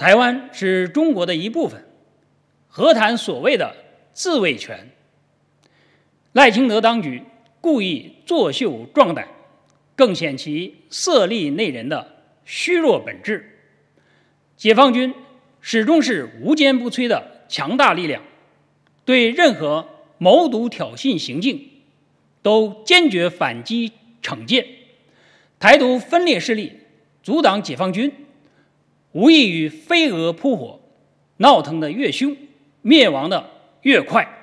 台湾是中国的一部分，何谈所谓的自卫权？赖清德当局故意作秀壮胆，更显其色厉内荏的虚弱本质。解放军始终是无坚不摧的强大力量，对任何谋独挑衅行径都坚决反击惩戒。台独分裂势力阻挡解放军。无异于飞蛾扑火，闹腾的越凶，灭亡的越快。